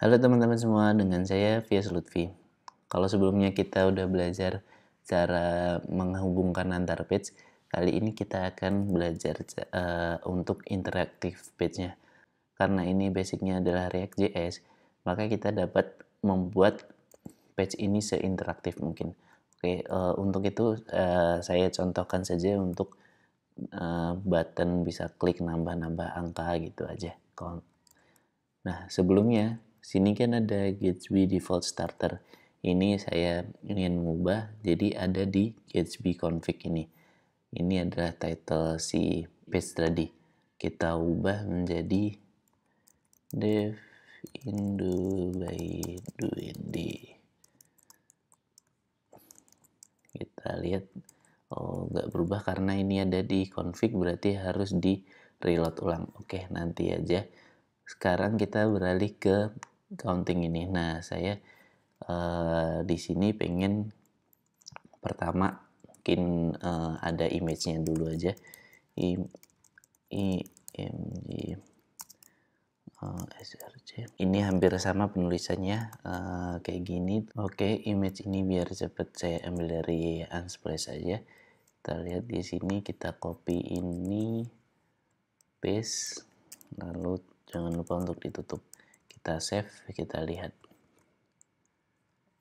Halo teman-teman semua, dengan saya Fias Lutfi. Kalau sebelumnya kita udah belajar cara menghubungkan antar page, kali ini kita akan belajar uh, untuk interaktif page-nya. Karena ini basicnya adalah React JS, maka kita dapat membuat page ini seinteraktif mungkin. Oke, uh, untuk itu uh, saya contohkan saja untuk uh, button bisa klik nambah-nambah angka gitu aja. Nah, sebelumnya sini kan ada Gatsby default starter ini saya ingin mengubah jadi ada di Gatsby config ini ini adalah title si page tadi kita ubah menjadi dev indo by Dwindy. kita lihat oh nggak berubah karena ini ada di config berarti harus di reload ulang oke nanti aja sekarang kita beralih ke counting ini. Nah, saya uh, di sini pengen pertama mungkin uh, ada image-nya dulu aja. I, I, M, G, uh, eh, SRC. Ini hampir sama penulisannya uh, kayak gini. Oke, okay, image ini biar cepet saya ambil dari Unsplash aja. Kita lihat di sini kita copy ini, paste, lalu jangan lupa untuk ditutup kita save kita lihat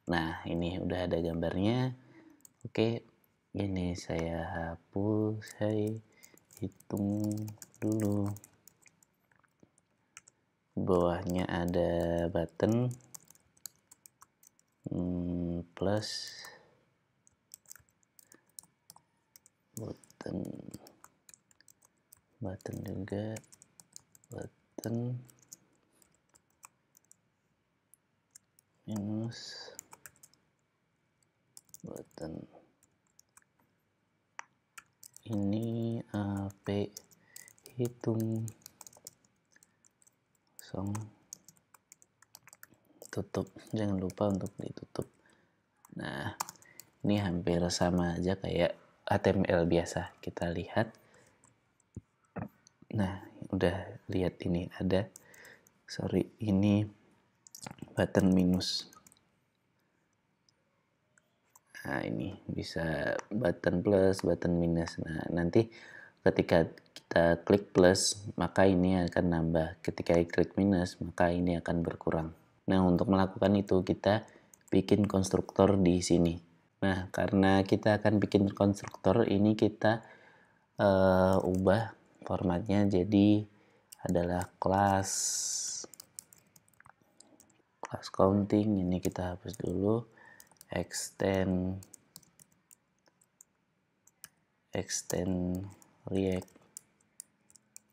nah ini udah ada gambarnya oke ini saya hapus saya hitung dulu bawahnya ada button hmm, plus button button juga button button minus button ini AP hitung kosong tutup jangan lupa untuk ditutup nah ini hampir sama aja kayak HTML biasa kita lihat nah udah lihat ini ada sorry ini button minus nah ini bisa button plus button minus nah nanti ketika kita klik plus maka ini akan nambah ketika klik minus maka ini akan berkurang nah untuk melakukan itu kita bikin konstruktor di sini nah karena kita akan bikin konstruktor ini kita uh, ubah formatnya jadi adalah class class counting ini kita hapus dulu extend extend react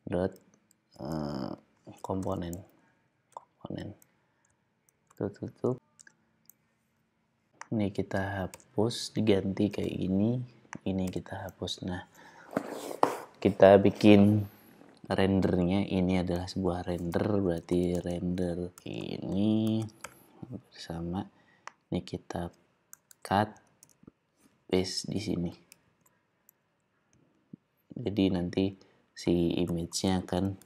dot uh, komponen komponen tutup tutup ini kita hapus diganti kayak ini ini kita hapus nah kita bikin rendernya ini adalah sebuah render berarti render ini bersama ini kita cut paste di sini jadi nanti si image-nya akan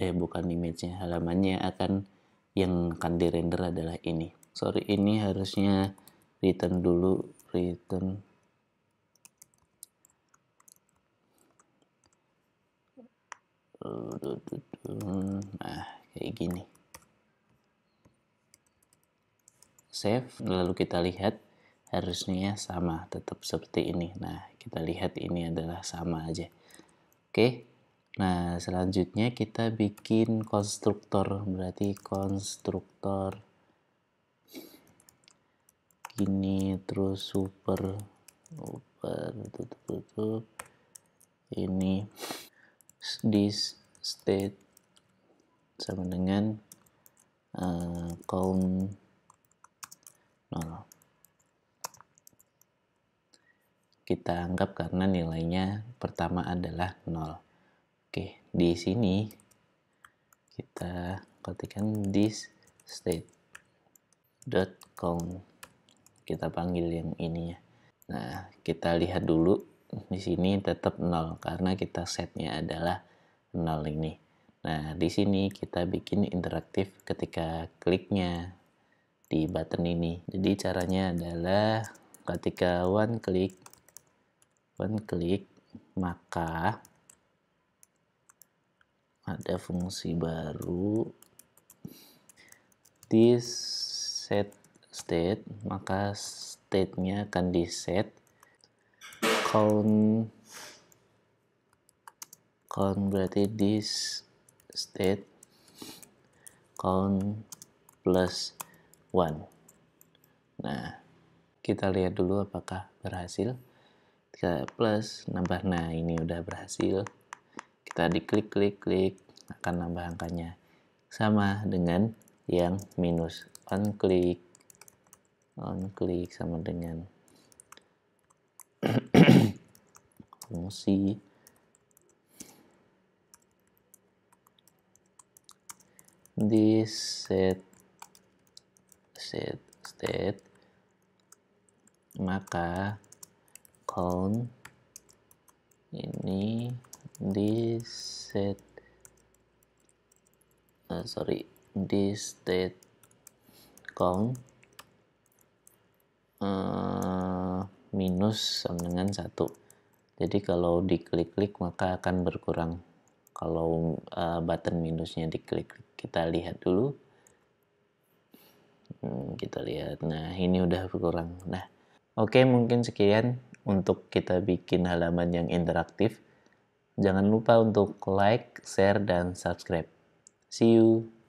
eh bukan image-nya halamannya akan yang akan di render adalah ini sorry ini harusnya return dulu return nah kayak gini save lalu kita lihat harusnya sama tetap seperti ini nah kita lihat ini adalah sama aja oke nah selanjutnya kita bikin konstruktor berarti konstruktor gini terus super super tutup tutup ini this state sama dengan uh, count 0 kita anggap karena nilainya pertama adalah nol oke di sini kita ketikkan this state dot count kita panggil yang ini ya nah kita lihat dulu di sini tetap nol karena kita setnya adalah 0 ini. Nah, di sini kita bikin interaktif ketika kliknya di button ini. Jadi caranya adalah ketika one click one click maka ada fungsi baru this set state maka state-nya akan di set count count berarti this state count plus one. nah kita lihat dulu apakah berhasil kita plus nambah nah ini udah berhasil kita diklik klik klik akan nambah angkanya sama dengan yang minus on klik on klik sama dengan fungsi this set set state maka count ini di set uh, sorry di state count uh, minus sama dengan satu jadi kalau diklik-klik maka akan berkurang kalau uh, button minusnya diklik kita lihat dulu hmm, kita lihat nah ini udah berkurang nah oke okay, mungkin sekian untuk kita bikin halaman yang interaktif jangan lupa untuk like share dan subscribe see you